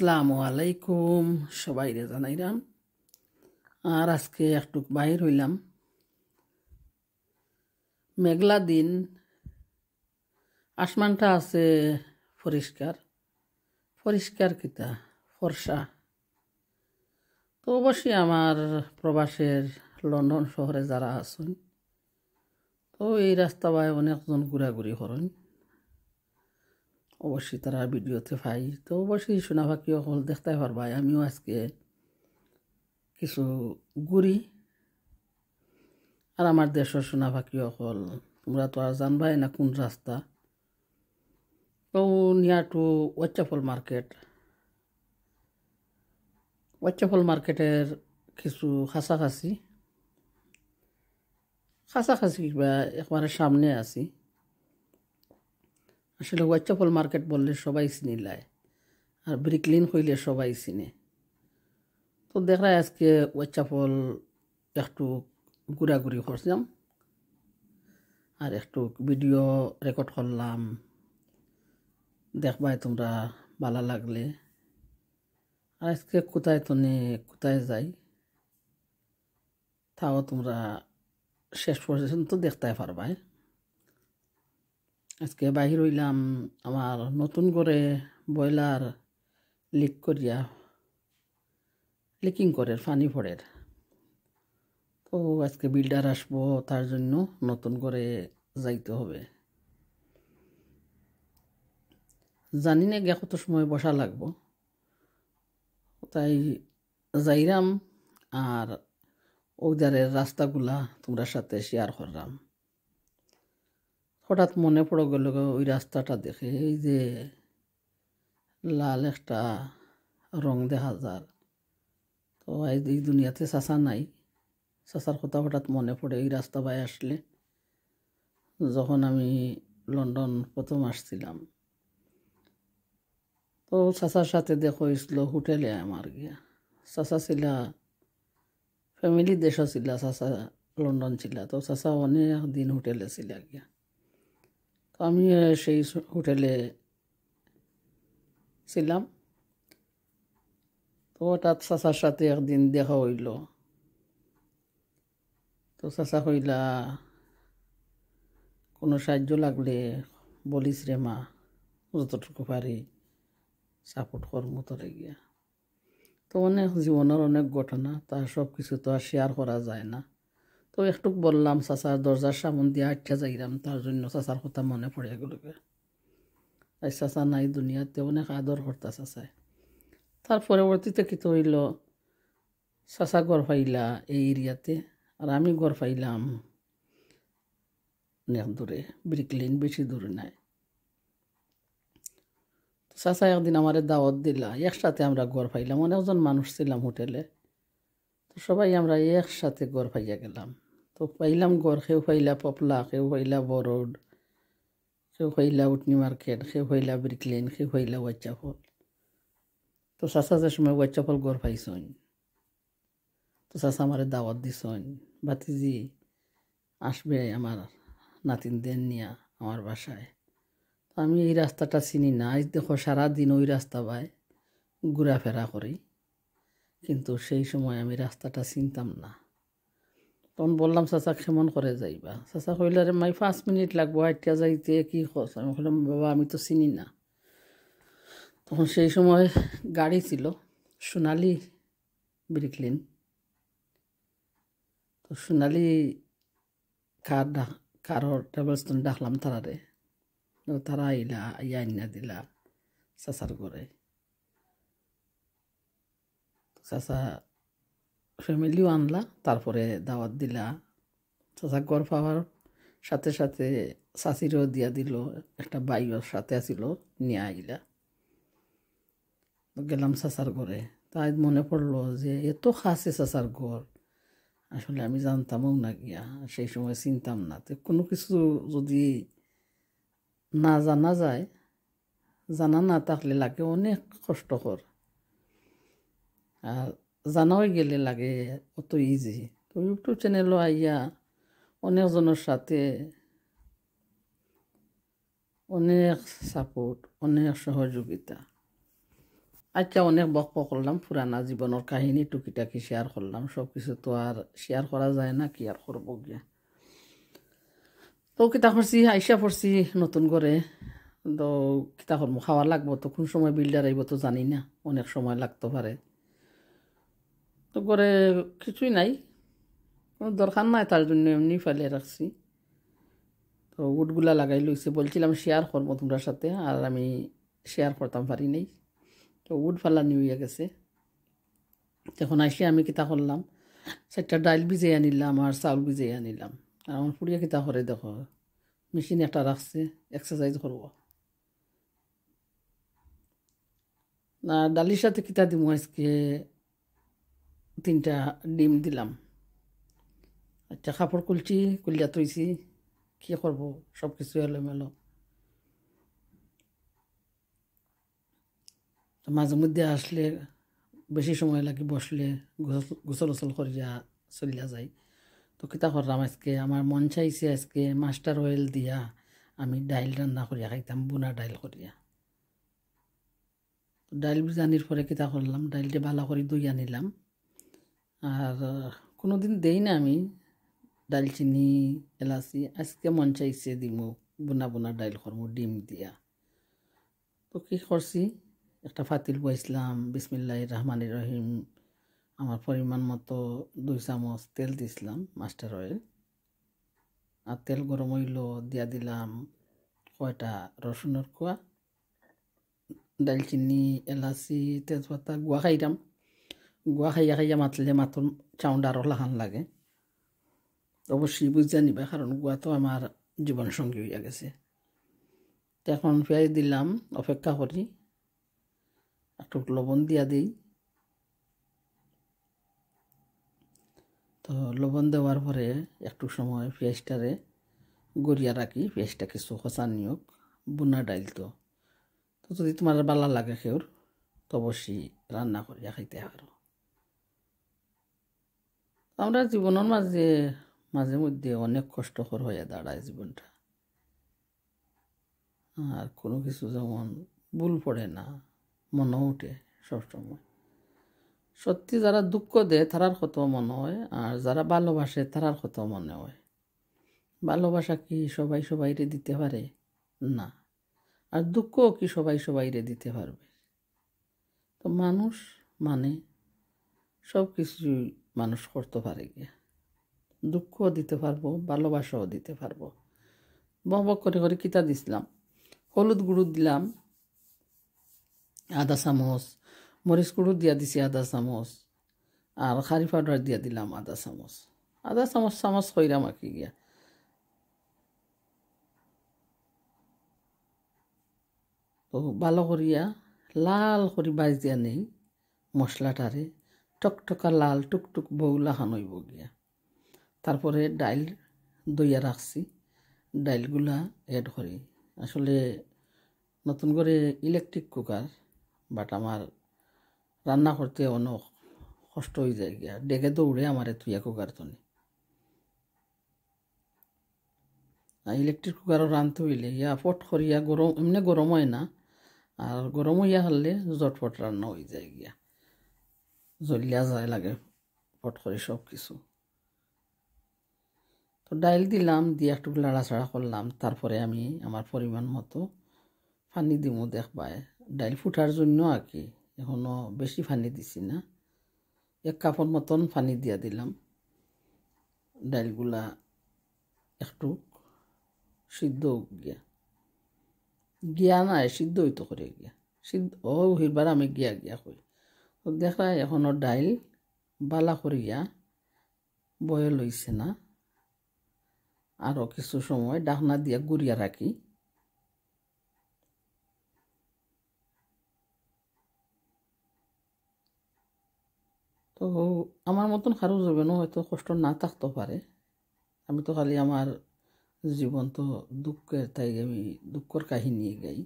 আসসালামু আলাইকুম জানাই জানাইলাম আর আজকে একটু বাহির হইলাম মেঘলা দিন আসমানটা আছে পরিষ্কার পরিষ্কার কিতা ফর্সা তো অবশ্যই আমার প্রবাসের লন্ডন শহরে যারা আসুন তো এই রাস্তা বায় অনেকজন ঘোরাঘুরি করেন অবশ্যই তারা ভিডিওতে পাই তো অবশ্যই সোনা পাখি অকল দেখতে পারবাই আমিও আজকে কিছু ঘুরি আর আমার দেশের সোনা পাখি অকল তোমরা তো আর জানবাই না কোন রাস্তা তো নিয়ার টু ওচ্চাফল মার্কেট ওচ্চাফল মার্কেটের কিছু খাসাখাসি খাসাখাসি কিবা একবারে সামনে আছি আসলে হোয়াটসঅ্যাপল মার্কেট বললে সবাই চিনি লায় আর ব্রিকলিন হইলে সবাই চিনে তো দেখায় আজকে হোয়াটসঅ্যাপল একটু ঘোরাঘুরি করছিলাম আর একটু ভিডিও রেকর্ড করলাম দেখবাই তোমরা ভালো লাগলে আর আজকে কোথায় তো কোথায় যাই তাও তোমরা শেষ পর্যন্ত দেখতে পারবায় আজকে বাহির হইলাম আমার নতুন করে বয়লার লিক করিয়া লিকিং করে ফানি ফোড়ের তো আজকে বিল্ডার আসবো তার জন্য নতুন করে যাইতে হবে জানি না গে কত সময় বসা লাগবো তাই যাইরাম আর ওদারের রাস্তাগুলা তোমরা সাথে শেয়ার করলাম হঠাৎ মনে পড়ে গেল ওই রাস্তাটা দেখে এই যে লাল একটা রং দেখা যার তো এই দুনিয়াতে চাষা নাই চাষার কথা হঠাৎ মনে পড়ে এই রাস্তা বাই আসলে যখন আমি লন্ডন প্রথম আসছিলাম তো চাষার সাথে দেখো হয়েছিল হোটেলে আমার গিয়া চাষা ছিল ফ্যামিলি দেশও ছিল চাষা লন্ডন ছিল তো চাষা অনেক দিন হোটেলে ছিল গিয়া তো আমি সেই হোটেলে ছিলাম তো তার চাচার সাথে একদিন দেখা হইল তো চাচা হইলা কোনো সাহায্য লাগলে বলিস রে মা যতটুকু পারি সাপোর্ট কর্ম তোরে গিয়া তো অনেক মানে জীবনের অনেক ঘটনা তা সব কিছু তো আর শেয়ার করা যায় না তো একটু বললাম চাচার দরজার সামন দিয়ে আটকে যাইলাম তার জন্য চাচার কথা মনে পড়ে গেলকে তাই চাচা নাই দুনিয়াতে অনেক আদর করতা চাচায় তার পরবর্তীতে কি হইল চাচা গড় ফাইলা এই এরিয়াতে আর আমি গড় ফাইলাম অনেক দূরে ব্রিকলিন বেশি দূরে নাই চাচা একদিন আমার দাওয়াত দিলা একসাথে আমরা গড় ফাইলাম অনেকজন মানুষ ছিলাম হোটেলে সবাই আমরা একসাথে গড় পাইয়া গেলাম তো পাইলাম গড় কেউ পাইলা পপলা কেউ পাইলা বরড কেউ পাইলা উটনি মার্কেট কেউ পাইলা ব্রিকলেন কেউ পাইলা ওয়াচ্চাফল তো চাচাদের সময় ওয়াচ্চাফল গড় পাইছন তো চাচা আমার দাওয়াত দিছন বাতিজি আসবে আমার নাতিন দেন নিয়া আমার বাসায় তো আমি এই রাস্তাটা চিনি না দেখো সারাদিন ওই রাস্তা পায় ঘোরাফেরা করি কিন্তু সেই সময় আমি রাস্তাটা চিনতাম না তখন বললাম চাচা কেমন করে যাইবা চাচা কইল আরে মাই পাঁচ মিনিট লাগবো আইটিয়া যাইতে কি খরচ আমি বললাম বাবা আমি তো চিনি না তখন সেই সময় গাড়ি ছিল সোনালি ব্রিকলিন তো সোনালি কার ডাক ট্রাভেল টেবলস্টোন ডাকলাম তারারে তারা আইলা আইয়া আইনা দিলা চাচার ঘরে চাচা ফ্যামিলিও আনলা তারপরে দাওয়াত দিলা চাচা গর পাওয়ার সাথে সাথে চাচিরও দিয়া দিল একটা বাইয়ের সাথে আসিল নিয়ে আইলা গেলাম চাচার ঘরে তাই মনে পড়লো যে এত খাসে চাচার ঘর আসলে আমি জানতামও না গিয়া সেই সময় চিনতাম না তো কোনো কিছু যদি না জানা যায় জানা না থাকলে লাগে অনেক কষ্টকর আর জানাই গেলে লাগে অত ইজি তো ইউটিউব চ্যানেলও আইয়া অনেকজনের সাথে অনেক সাপোর্ট অনেক সহযোগিতা আচ্ছা অনেক বক্য করলাম পুরানা জীবনের কাহিনী টুকিটাকি শেয়ার করলাম সব কিছু তো আর শেয়ার করা যায় না কি আর করব গিয়া তো কিতা করছি আইসা পড়ছি নতুন করে তো কিতা করবো খাওয়া লাগবো তো কোন সময় বিল্ডার আইব তো জানি না অনেক সময় লাগতে পারে তো করে কিছুই নাই কোনো দরকার নাই তার জন্য এমনি ফেলে রাখছি তো উটগুলা লাগাই লইছে বলছিলাম শেয়ার করবো তোমার সাথে আর আমি শেয়ার করতাম পারি নাই তো উট ফালা নিয়ে গেছে তখন আসলে আমি কিতা করলাম সেটা ডাইল ভিজিয়ে আনিলাম আর চাউল ভিজিয়ে আনিলাম আর আমার পুড়িয়া কিতা করে দেখো মেশিন একটা রাখছে এক্সারসাইজ করবো না ডালির সাথে কিতা দিব আজকে তিনটা ডিম দিলাম আচ্ছা কাপড় কুলছি কুলিয়া তৈছি কী করবো সব কিছু মেলো মাঝে মধ্যে আসলে বেশি সময় লাগে বসলে গোসল গোসল করিয়া চলিয়া যায় তো কিতা করলাম আজকে আমার মন চাইছে আজকে মাস্টার অয়েল দিয়া আমি ডাইল রান্না করিয়া খাইতাম বোনা ডাইল করিয়া ডাইল জানির পরে কিতা করলাম ডাইলটা ভালো করে দই আনিলাম আর কোনো দিন দেই না আমি ডালচিনি এলাচি আজকে মন চাইছে দিমু বোনা বোনা ডাইল করমু ডিম দিয়া তো কি করছি একটা ফাতিল বইছিলাম বিসমিল্লাহ রহমান রহিম আমার পরিমাণ মতো দুই চামচ তেল দিছিলাম মাস্টার অয়েল আর তেল গরম হইল দিয়া দিলাম কয়টা রসুনের কুয়া ডালচিনি এলাচি তেজপাতা গুয়া খাইলাম গুয়া খাইয়া খাইয়া মাতলে মাতল চাউন্ড আরও লাহান লাগে অবশ্যই বুঝিয়া নিবা কারণ গুয়া তো আমার জীবনসঙ্গী হইয়া গেছে এখন পেঁয়াজ দিলাম অপেক্ষা করি একটু লবণ দিয়া দিই তো লবণ দেওয়ার পরে একটু সময় পেঁয়াজটারে গড়িয়া রাখি পেঁয়াজটা কিছু খসা নিয়োগ বুনা ডাইল তো তো যদি তোমার বালা লাগে খেউর তো অবশ্যই রান্না করিয়া খাইতে আরো আমরা জীবনের মাঝে মাঝে মধ্যে অনেক কষ্টকর হয়ে দাঁড়ায় জীবনটা আর কোনো কিছু যেমন ভুল পড়ে না মনে উঠে সবসময় সত্যি যারা দুঃখ দেয় তারার কত মনে হয় আর যারা ভালোবাসে তারার কত মনে হয় ভালোবাসা কি সবাই সবাইরে দিতে পারে না আর দুঃখ কি সবাই সবাইরে দিতে পারবে তো মানুষ মানে সব কিছুই মানুষ করতে পারে গিয়া দুঃখও দিতে পারবো ভালোবাসাও দিতে পারবো বক করে করে কিতা দিছিলাম হলুদ গুঁড়ো দিলাম আদা চামচ মরিচ গুঁড়ো দিয়া দিছি আদা চামচ আর খারি পাউডার দিয়া দিলাম আদা চামচ আদা চামচ চামচ হইরাম আঁকি গিয়া তো ভালো করিয়া লাল করে বাজ দিয়া নেই মশলাটারে টকটকা লাল টুকটুক বউলা হানইব গিয়া তারপরে ডাইল দইয়া রাখছি ডাইলগুলা অ্যাড করি আসলে নতুন করে ইলেকট্রিক কুকার বাট আমার রান্না করতে অনেক কষ্ট হয়ে যায় গিয়া ডেকে দৌড়ে আমার তুইয়া কুকার তনে ইলেকট্রিক কুকারও রান্ধতে হইলে ইয়া পট করিয়া গরম এমনি গরম হয় না আর গরম হইয়া হলে জটপট রান্না হয়ে যায় গিয়া জলিয়া যায় লাগে পট করে সব কিছু তো ডাইল দিলাম দিয়ে একটু নাড়াচাড়া করলাম তারপরে আমি আমার পরিমাণ মতো ফানি দিমু দেখবায় ডাইল ফুটার জন্য আর কি এখনও বেশি ফানি দিছি না এক কাপড় মতন ফানি দিয়া দিলাম ডাইলগুলা একটু সিদ্ধ গিয়া গিয়া নাই সিদ্ধ হইতো করে গিয়া সিদ্ধ ও হিরবার আমি গিয়া গিয়া কই দেখা এখনো ডাইল বালা করিয়া বয়ে লইছে না আরও কিছু সময় ডাকনা দিয়া গুড়িয়া রাখি তো আমার মতন কারো জীবনও হয়তো কষ্ট না থাকতে পারে আমি তো খালি আমার জীবন তো দুঃখের তাই আমি দুঃখর কাহিনী গাই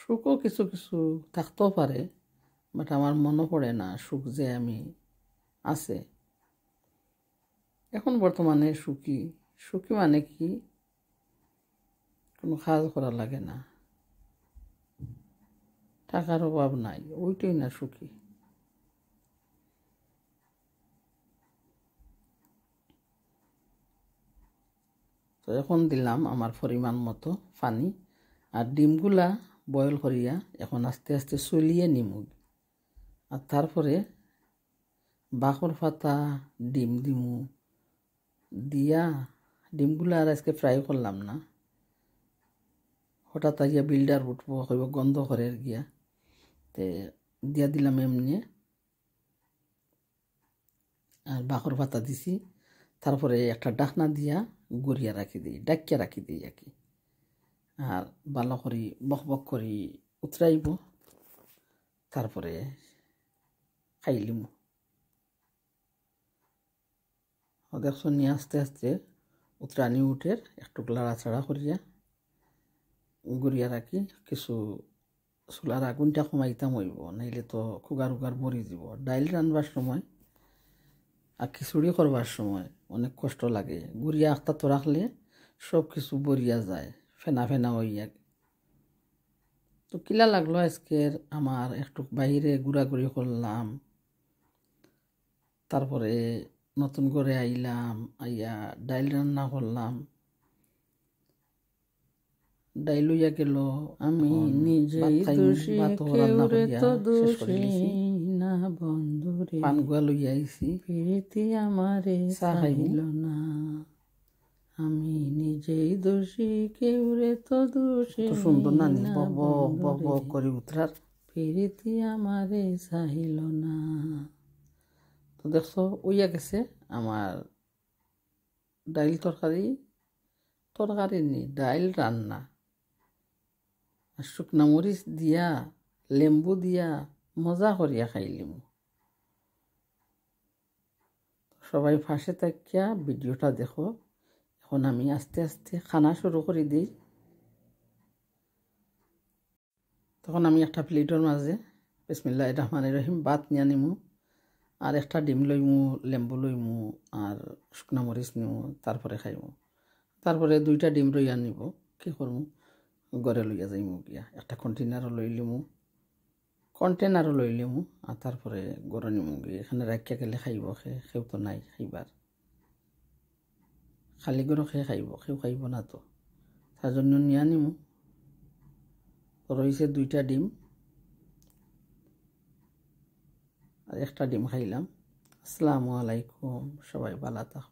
সুখও কিছু কিছু থাকতেও পারে বাট আমার মনে পড়ে না সুখ যে আমি আছে এখন বর্তমানে সুখী সুখী মানে কি কোনো কাজ করা লাগে না টাকার অভাব নাই ওইটাই না সুখী তো এখন দিলাম আমার পরিমাণ মতো পানি আর ডিমগুলা বয়ল করিয়া এখন আস্তে আস্তে চলিয়ে নিমুক আর তারপরে বাকর পাতা ডিম দিমু দিয়া ডিমগুলো আর আজকে ফ্রাই করলাম না হঠাৎ আইয়া বিল্ডার উঠবো হইব গন্ধ করে গিয়া তে দিয়া দিলাম এমনি আর বাকর পাতা দিছি তারপরে একটা ডাকনা দিয়া গড়িয়া রাখি দিই ডাকিয়া রাখি দিই আর কি আর ভালো করি বক বক করি উতরাইব তারপরে খাইলিম দেখছো নিয়ে আস্তে আস্তে উতরানি উঠের একটু লাড়াচাড়া করিয়া গড়িয়া রাখি কিছু চুলার আগুনটা কমাইতাম হইব নাইলে তো খুগার উগার ভরি দিব ডাইল রানবার সময় আর খিচুড়ি করবার সময় অনেক কষ্ট লাগে গুড়িয়া আখতা তো রাখলে সব কিছু বরিয়া যায় ফেনা ফেনা হইয়া তো কিলা লাগলো আজকের আমার একটু বাইরে ঘোরাঘুরি করলাম তারপরে নতুন করে আইলাম আইয়া ডাইল রান্না করলাম ডাইল হইয়া গেল আমি নিজে না লইয়া আমারে না আমি নিজেই দোষী কেউ রে তো দোষী সুন্দর না করে আমারে সাহিল না তো দেখছো গেছে আমার ডাইল তরকারি তরকারি নি ডাইল রান্না আর শুকনা মরিচ দিয়া লেম্বু দিয়া মজা করিয়া খাইলিম সবাই ফাঁসে থাকিয়া ভিডিওটা দেখো এখন আমি আস্তে আস্তে খানা শুরু করে দিই তখন আমি একটা প্লেটের মাঝে বিসমিল্লা রহমান রহিম বাত নিয়ে নিমু আর একটা ডিম লইমু লেম্বু লইমু আর শুকনা মরিচ নিমু তারপরে খাইমু তারপরে দুইটা ডিম রইয়া আনিব কি করমু গড়ে লইয়া যাইমু গিয়া একটা কন্টেনারও লই লিমু কন্টেনারও লই লিমু আর তারপরে গড়ে নিমু গিয়া এখানে রাখিয়া গেলে খাইব সে সেও তো নাই খাইবার খালি গরো সে খাইব সেও খাইব না তো তার জন্য নিয়া নিমু রয়েছে দুইটা ডিম আর একটা ডিম খাইলাম আসসালামু আলাইকুম সবাই ভালো থাকবে